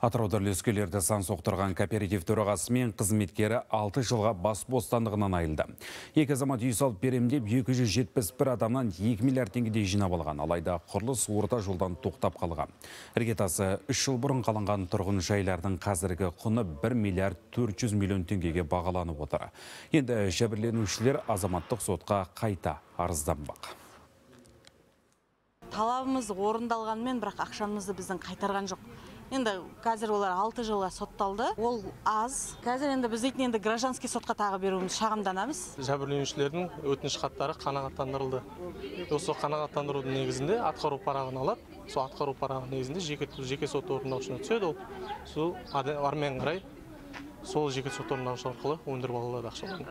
Атырауда үлескерлерді сан соқтырған кооператив төрағасы мен қызметкері 6 жылға бас бостандығынан айылды. Екі азамат үй салып берем деп 271 адамнан 2 миллиард теңгедей жинап алған, алайда құрылыс орта жолдан тоқтап қалған. Іргетасы 3 жыл бұрын қаланған тұрғын жайлардың қазіргі құны 1 миллиард 400 миллион теңгеге бағаланып отыр. Енді жәбірленушілер азаматтық сотқа қайта арызданбақ талабымыз орындалғанымен бірақ ақшамызды біздің қайтарған жоқ енді қазір олар алты жылға сотталды ол аз қазір енді біз дейтін енді гражданский сотқа тағы беруіміз шағымданамыз жәбірленушілердің өтініш хаттары қанағаттандырылды осы қанағаттандырудың негізінде атқару парағын алады сол атқару парағы негізінде жеке, жеке сот орындаушына түседі ол сол армияға қарай сол жеке сот орындаушы арқылы өндіріп алады ақшаларын